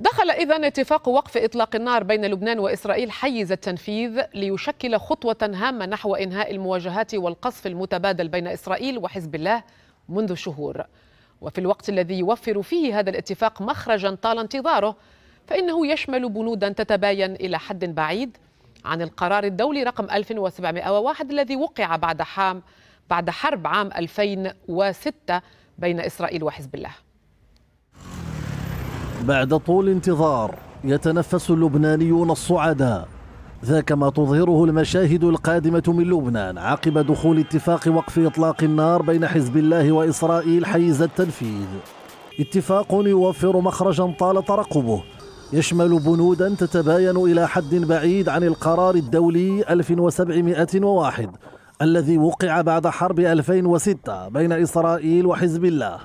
دخل إذا اتفاق وقف إطلاق النار بين لبنان وإسرائيل حيز التنفيذ ليشكل خطوة هامة نحو إنهاء المواجهات والقصف المتبادل بين إسرائيل وحزب الله منذ شهور وفي الوقت الذي يوفر فيه هذا الاتفاق مخرجا طال انتظاره فإنه يشمل بنودا تتباين إلى حد بعيد عن القرار الدولي رقم 1701 الذي وقع بعد حام بعد حرب عام 2006 بين إسرائيل وحزب الله بعد طول انتظار يتنفس اللبنانيون الصعداء ذاك ما تظهره المشاهد القادمة من لبنان عقب دخول اتفاق وقف إطلاق النار بين حزب الله وإسرائيل حيز التنفيذ اتفاق يوفر مخرجا طال ترقبه يشمل بنودا تتباين إلى حد بعيد عن القرار الدولي 1701 الذي وقع بعد حرب 2006 بين إسرائيل وحزب الله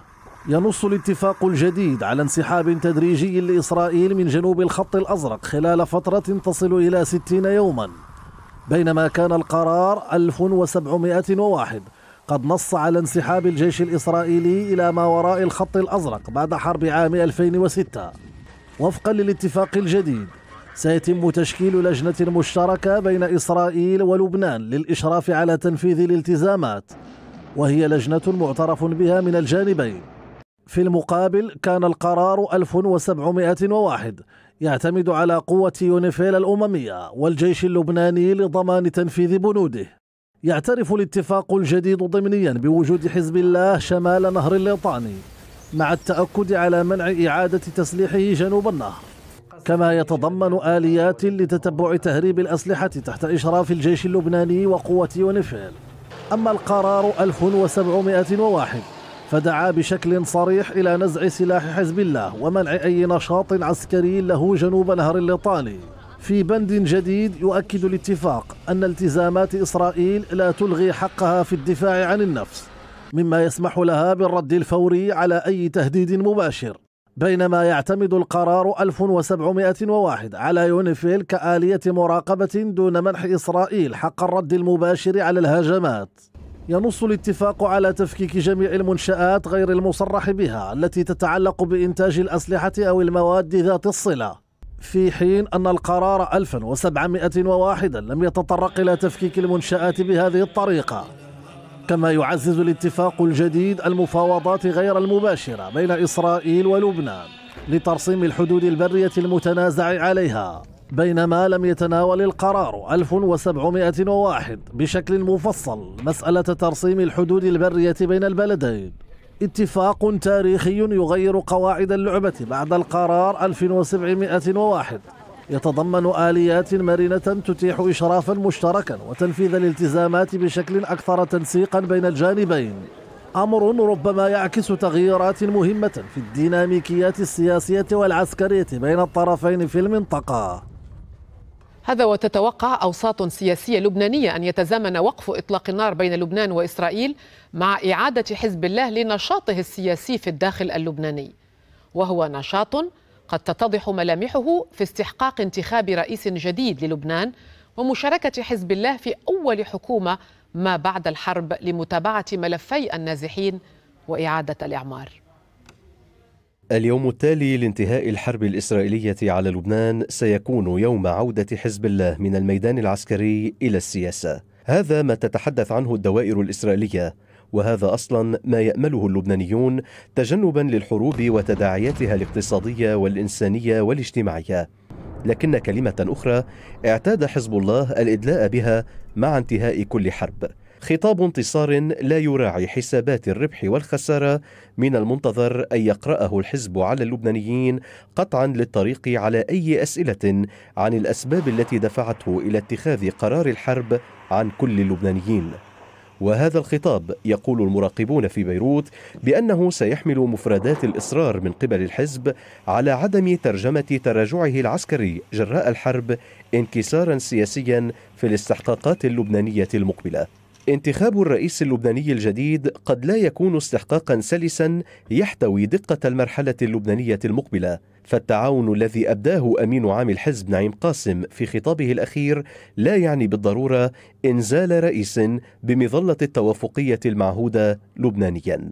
ينص الاتفاق الجديد على انسحاب تدريجي لإسرائيل من جنوب الخط الأزرق خلال فترة تصل إلى 60 يوما بينما كان القرار 1701 قد نص على انسحاب الجيش الإسرائيلي إلى ما وراء الخط الأزرق بعد حرب عام 2006 وفقا للاتفاق الجديد سيتم تشكيل لجنة مشتركة بين إسرائيل ولبنان للإشراف على تنفيذ الالتزامات وهي لجنة معترف بها من الجانبين في المقابل كان القرار 1701 يعتمد على قوة يونيفيل الأممية والجيش اللبناني لضمان تنفيذ بنوده يعترف الاتفاق الجديد ضمنيا بوجود حزب الله شمال نهر الليطاني مع التأكد على منع إعادة تسليحه جنوب النهر كما يتضمن آليات لتتبع تهريب الأسلحة تحت إشراف الجيش اللبناني وقوة يونيفيل أما القرار 1701 فدعا بشكل صريح إلى نزع سلاح حزب الله ومنع أي نشاط عسكري له جنوب نهر الليطاني في بند جديد يؤكد الاتفاق أن التزامات إسرائيل لا تلغي حقها في الدفاع عن النفس مما يسمح لها بالرد الفوري على أي تهديد مباشر بينما يعتمد القرار 1701 على يونيفيل كآلية مراقبة دون منح إسرائيل حق الرد المباشر على الهجمات ينص الاتفاق على تفكيك جميع المنشآت غير المصرح بها التي تتعلق بإنتاج الأسلحة أو المواد ذات الصلة في حين أن القرار 1701 لم يتطرق إلى تفكيك المنشآت بهذه الطريقة كما يعزز الاتفاق الجديد المفاوضات غير المباشرة بين إسرائيل ولبنان لترسيم الحدود البرية المتنازع عليها بينما لم يتناول القرار 1701 بشكل مفصل مسألة ترسيم الحدود البرية بين البلدين اتفاق تاريخي يغير قواعد اللعبة بعد القرار 1701 يتضمن آليات مرنة تتيح إشرافا مشتركا وتنفيذ الالتزامات بشكل أكثر تنسيقا بين الجانبين أمر ربما يعكس تغييرات مهمة في الديناميكيات السياسية والعسكرية بين الطرفين في المنطقة هذا وتتوقع أوساط سياسية لبنانية أن يتزامن وقف إطلاق النار بين لبنان وإسرائيل مع إعادة حزب الله لنشاطه السياسي في الداخل اللبناني وهو نشاط قد تتضح ملامحه في استحقاق انتخاب رئيس جديد للبنان ومشاركة حزب الله في أول حكومة ما بعد الحرب لمتابعة ملفي النازحين وإعادة الإعمار اليوم التالي لانتهاء الحرب الإسرائيلية على لبنان سيكون يوم عودة حزب الله من الميدان العسكري إلى السياسة هذا ما تتحدث عنه الدوائر الإسرائيلية وهذا اصلا ما يامله اللبنانيون تجنبا للحروب وتداعياتها الاقتصاديه والانسانيه والاجتماعيه لكن كلمه اخرى اعتاد حزب الله الادلاء بها مع انتهاء كل حرب خطاب انتصار لا يراعي حسابات الربح والخسارة من المنتظر أن يقرأه الحزب على اللبنانيين قطعا للطريق على أي أسئلة عن الأسباب التي دفعته إلى اتخاذ قرار الحرب عن كل اللبنانيين وهذا الخطاب يقول المراقبون في بيروت بأنه سيحمل مفردات الإصرار من قبل الحزب على عدم ترجمة تراجعه العسكري جراء الحرب انكسارا سياسيا في الاستحقاقات اللبنانية المقبلة انتخاب الرئيس اللبناني الجديد قد لا يكون استحقاقا سلسا يحتوي دقة المرحلة اللبنانية المقبلة فالتعاون الذي أبداه أمين عام الحزب نعيم قاسم في خطابه الأخير لا يعني بالضرورة إنزال رئيس بمظلة التوافقية المعهودة لبنانيا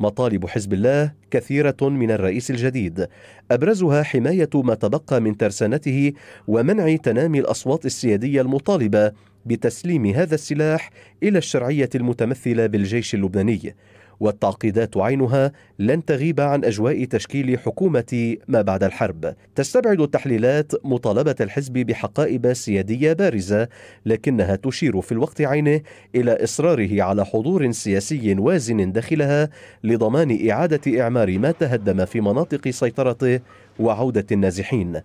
مطالب حزب الله كثيرة من الرئيس الجديد أبرزها حماية ما تبقى من ترسانته ومنع تنامي الأصوات السيادية المطالبة بتسليم هذا السلاح إلى الشرعية المتمثلة بالجيش اللبناني والتعقيدات عينها لن تغيب عن اجواء تشكيل حكومه ما بعد الحرب. تستبعد التحليلات مطالبه الحزب بحقائب سياديه بارزه، لكنها تشير في الوقت عينه الى اصراره على حضور سياسي وازن داخلها لضمان اعاده اعمار ما تهدم في مناطق سيطرته وعوده النازحين.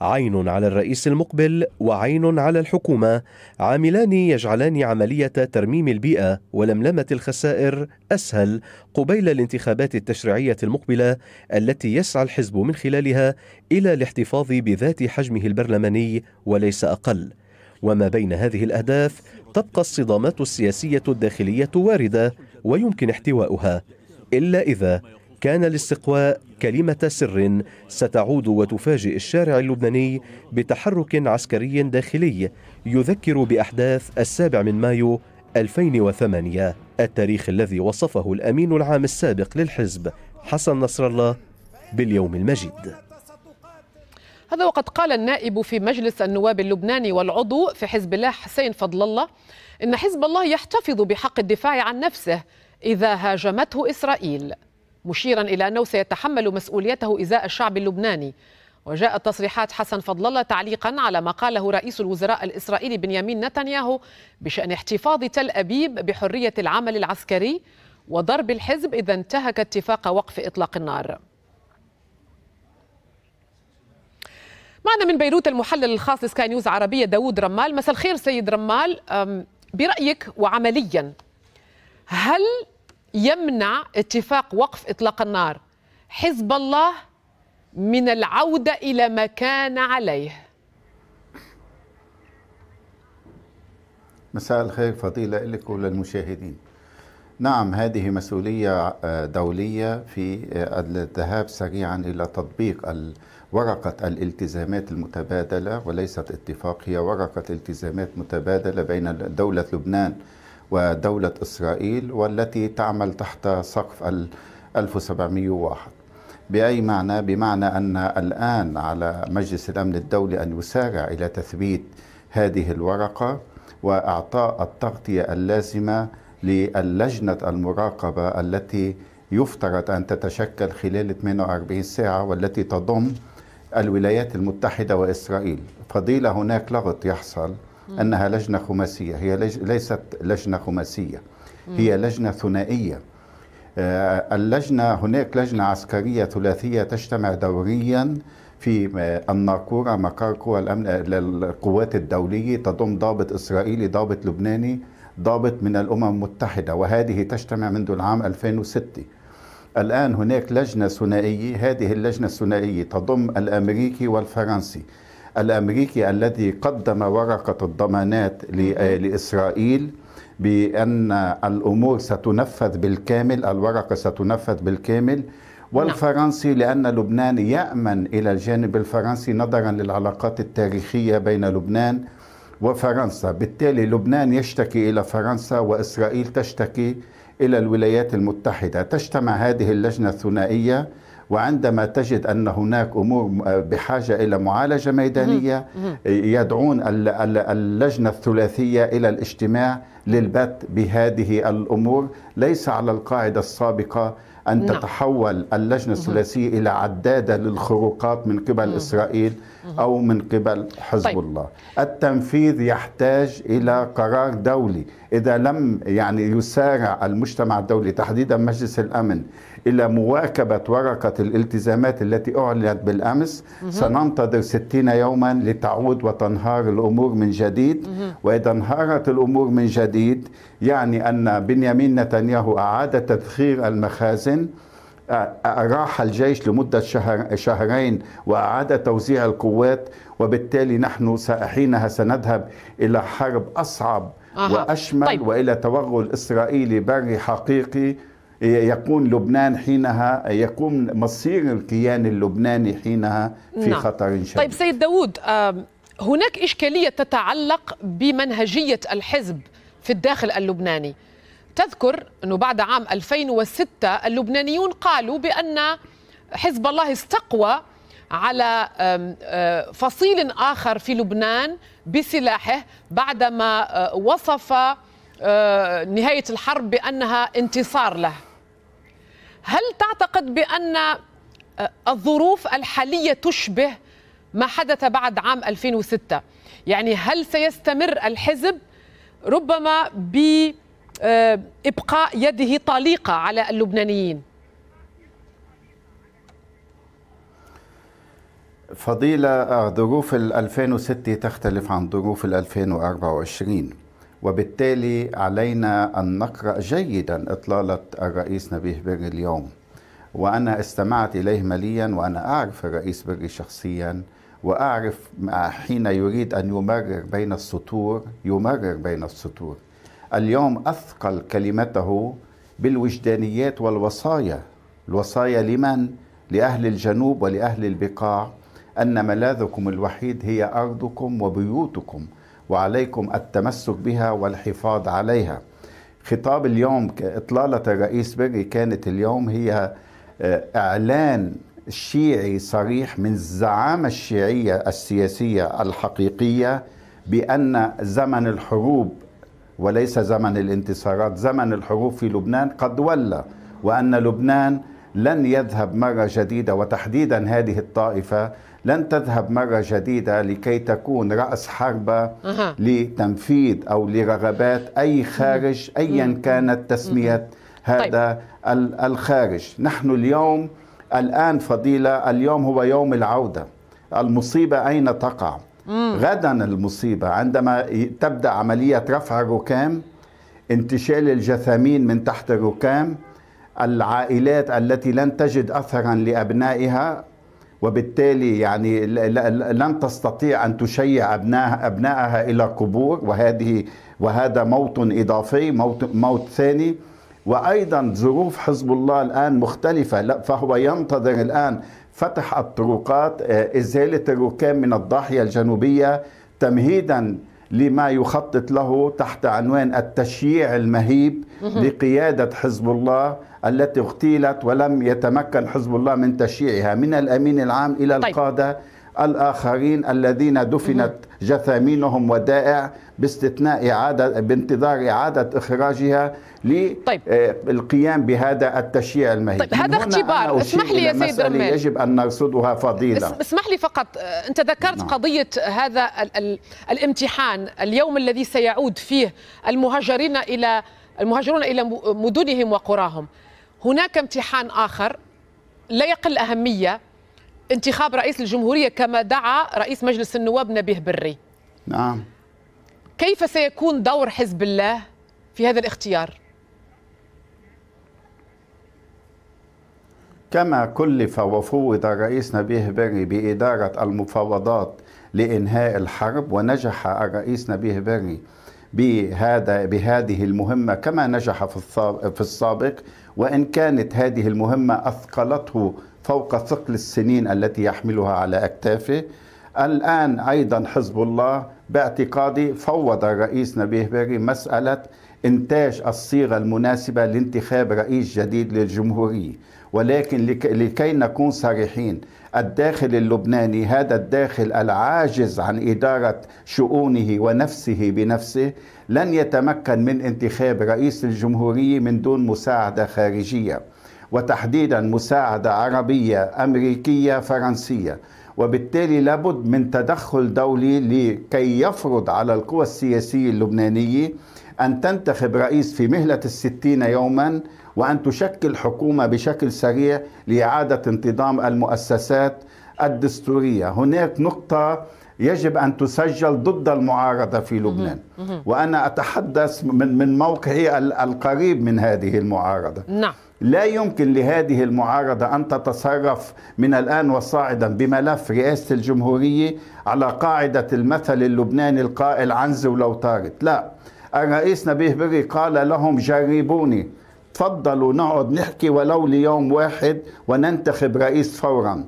عين على الرئيس المقبل وعين على الحكومه عاملان يجعلان عمليه ترميم البيئه ولملمه الخسائر اسهل قبيل الانتخابات التشريعيه المقبله التي يسعى الحزب من خلالها الى الاحتفاظ بذات حجمه البرلماني وليس اقل وما بين هذه الاهداف تبقى الصدامات السياسيه الداخليه وارده ويمكن احتواؤها الا اذا كان الاستقواء كلمة سر ستعود وتفاجئ الشارع اللبناني بتحرك عسكري داخلي يذكر بأحداث السابع من مايو 2008 التاريخ الذي وصفه الأمين العام السابق للحزب حسن نصر الله باليوم المجيد هذا وقد قال النائب في مجلس النواب اللبناني والعضو في حزب الله حسين فضل الله إن حزب الله يحتفظ بحق الدفاع عن نفسه إذا هاجمته إسرائيل مشيرا إلى أنه سيتحمل مسؤوليته إزاء الشعب اللبناني وجاءت تصريحات حسن فضل الله تعليقا على ما قاله رئيس الوزراء الإسرائيلي بنيامين نتنياهو بشأن احتفاظ تل أبيب بحرية العمل العسكري وضرب الحزب إذا انتهك اتفاق وقف إطلاق النار معنا من بيروت المحلل الخاص لسكاي نيوز عربية داود رمال مساء الخير سيد رمال برأيك وعمليا هل يمنع اتفاق وقف اطلاق النار حزب الله من العوده الى ما كان عليه مساء الخير فضيله لك وللمشاهدين نعم هذه مسؤولية آه، دولية في آه، الذهاب سريعا إلى تطبيق ورقة الالتزامات المتبادلة وليست اتفاق هي ورقة التزامات متبادلة بين دولة لبنان ودولة إسرائيل والتي تعمل تحت سقف 1701 بأي معنى؟ بمعنى أن الآن على مجلس الأمن الدولي أن يسارع إلى تثبيت هذه الورقة وإعطاء التغطية اللازمة للجنة المراقبة التي يفترض أن تتشكل خلال 48 ساعة والتي تضم الولايات المتحدة وإسرائيل فضيلة هناك لغط يحصل أنها لجنة خماسية هي لج... ليست لجنة خماسية هي لجنة ثنائية آه، اللجنة هناك لجنة عسكرية ثلاثية تجتمع دوريا في آه، الناقورة مقر قوى الأمن آه، للقوات الدولية تضم ضابط إسرائيلي ضابط لبناني ضابط من الأمم المتحدة وهذه تجتمع منذ العام 2006 الآن هناك لجنة ثنائية هذه اللجنة الثنائية تضم الأمريكي والفرنسي الامريكي الذي قدم ورقه الضمانات آه، لاسرائيل بان الامور ستنفذ بالكامل الورقه ستنفذ بالكامل نعم. والفرنسي لأن لبنان يأمن إلى الجانب الفرنسي نظرا للعلاقات التاريخية بين لبنان وفرنسا بالتالي لبنان يشتكي إلى فرنسا وإسرائيل تشتكي إلى الولايات المتحدة تجتمع هذه اللجنة الثنائية وعندما تجد أن هناك أمور آه، بحاجة إلى معالجة ميدانية يدعون اللجنة الثلاثية إلى الاجتماع للبت بهذه الأمور ليس على القاعدة السابقة أن نعم. تتحول اللجنة الثلاثية إلى عدادة للخروقات من قبل مم. إسرائيل أو من قبل حزب طيب. الله التنفيذ يحتاج إلى قرار دولي إذا لم يعني يسارع المجتمع الدولي تحديدا مجلس الأمن إلى مواكبة ورقة الالتزامات التي أعلنت بالأمس سننتظر 60 يوما لتعود وتنهار الأمور من جديد وإذا انهارت الأمور من جديد يعني أن بنيامين نتنياهو أعاد تدخير المخازن راح الجيش لمدة شهر شهرين وأعاد توزيع القوات وبالتالي نحن حينها سنذهب إلى حرب أصعب آه. وأشمل طيب. وإلى توغل إسرائيلي بري حقيقي يكون لبنان حينها يكون مصير الكيان اللبناني حينها في نعم. خطر شديد طيب سيد داوود هناك إشكالية تتعلق بمنهجية الحزب في الداخل اللبناني تذكر أنه بعد عام 2006 اللبنانيون قالوا بأن حزب الله استقوى على فصيل آخر في لبنان بسلاحه بعدما وصف نهاية الحرب بأنها انتصار له هل تعتقد بأن الظروف الحالية تشبه ما حدث بعد عام 2006 يعني هل سيستمر الحزب ربما بإبقاء يده طليقة على اللبنانيين فضيلة آه، ظروف ال 2006 تختلف عن ظروف ال 2024 وبالتالي علينا أن نقرأ جيدا إطلالة الرئيس نبيه بري اليوم وأنا استمعت إليه مليا وأنا أعرف الرئيس بري شخصيا وأعرف حين يريد أن يمرر بين السطور يمرر بين السطور اليوم أثقل كلمته بالوجدانيات والوصايا الوصايا لمن؟ لأهل الجنوب ولأهل البقاع أن ملاذكم الوحيد هي أرضكم وبيوتكم وعليكم التمسك بها والحفاظ عليها خطاب اليوم إطلالة الرئيس بري كانت اليوم هي آه، إعلان شيعي صريح من الزعامة الشيعية السياسية الحقيقية بأن زمن الحروب وليس زمن الانتصارات زمن الحروب في لبنان قد ولى وأن لبنان لن يذهب مرة جديدة وتحديدا هذه الطائفة لن تذهب مرة جديدة لكي تكون رأس حربة أه. لتنفيذ أو لرغبات أي خارج أيا كانت تسمية هذا طيب. الخارج نحن اليوم الآن فضيلة اليوم هو يوم العودة المصيبة أين تقع غدا المصيبة عندما تبدأ عملية رفع الركام انتشال الجثامين من تحت الركام العائلات التي لن تجد أثرا لأبنائها وبالتالي يعني لن تستطيع أن تشيع أبنائها, أبنائها إلى قبور وهذه وهذا موت إضافي موت, موت ثاني وأيضا ظروف حزب الله الآن مختلفة فهو ينتظر الآن فتح الطرقات آه، إزالة الركام من الضاحية الجنوبية تمهيدا لما يخطط له تحت عنوان التشييع المهيب لقيادة حزب الله التي اغتيلت ولم يتمكن حزب الله من تشييعها من الأمين العام إلى طيب. القادة الآخرين الذين دفنت جثامينهم ودائع باستثناء إعادة بانتظار إعادة إخراجها للقيام طيب. آه، بهذا التشييع المهيب طيب هذا اختبار اسمح لي يا سيد رمال يجب أن نرصدها فضيلة اسمح لي فقط آه، أنت ذكرت نعم. قضية هذا ال ال الامتحان اليوم الذي سيعود فيه المهاجرين إلى المهاجرون إلى مدنهم وقراهم هناك امتحان آخر لا يقل أهمية انتخاب رئيس الجمهورية كما دعا رئيس مجلس النواب نبيه بري نعم كيف سيكون دور حزب الله في هذا الاختيار؟ كما كلف وفوض الرئيس نبيه بري بإدارة المفاوضات لإنهاء الحرب ونجح الرئيس نبيه بري بهذا بهذه المهمة كما نجح في السابق وإن كانت هذه المهمة أثقلته فوق ثقل السنين التي يحملها على أكتافه الآن أيضا حزب الله باعتقادي فوض الرئيس نبيه بيري مسألة إنتاج الصيغة المناسبة لانتخاب رئيس جديد للجمهورية ولكن لكي نكون صريحين الداخل اللبناني هذا الداخل العاجز عن إدارة شؤونه ونفسه بنفسه لن يتمكن من انتخاب رئيس الجمهورية من دون مساعدة خارجية وتحديدا مساعدة عربية أمريكية فرنسية وبالتالي لابد من تدخل دولي لكي يفرض على القوى السياسية اللبنانية أن تنتخب رئيس في مهلة الستين يوما وأن تشكل حكومة بشكل سريع لإعادة انتظام المؤسسات الدستورية هناك نقطة يجب أن تسجل ضد المعارضة في لبنان وأنا أتحدث من, من موقعي القريب من هذه المعارضة نعم لا يمكن لهذه المعارضة أن تتصرف من الآن وصاعدا بملف رئاسة الجمهورية على قاعدة المثل اللبناني القائل عنز ولو طارت لا الرئيس نبيه بري قال لهم جربوني تفضلوا نقعد نحكي ولو ليوم واحد وننتخب رئيس فوراً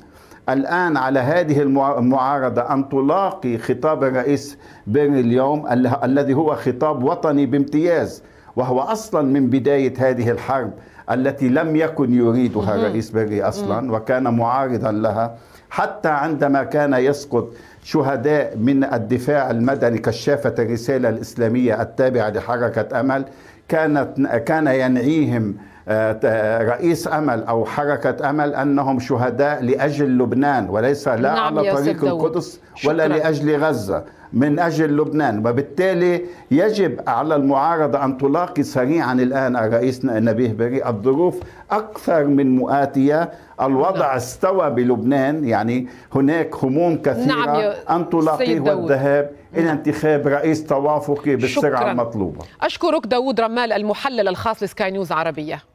الآن على هذه المعارضة أن تلاقي خطاب الرئيس بيرني اليوم الذي هو خطاب وطني بامتياز وهو أصلا من بداية هذه الحرب التي لم يكن يريدها الرئيس بري أصلا وكان معارضا لها حتى عندما كان يسقط شهداء من الدفاع المدني كشافة الرسالة الإسلامية التابعة لحركة أمل كانت كان ينعيهم آه، رئيس أمل أو حركة أمل أنهم شهداء لأجل لبنان وليس لا نعم على طريق القدس ولا شكرا. لأجل غزة من أجل لبنان وبالتالي يجب على المعارضة أن تلاقي سريعا الآن الرئيس نبيه بري الظروف أكثر من مؤاتية الوضع نعم. استوى بلبنان يعني هناك هموم كثيرة نعم أن تلاقيه والذهاب إلى نعم. انتخاب رئيس توافقي بالسرعة شكرا. المطلوبة أشكرك داود رمال المحلل الخاص لسكاي نيوز عربية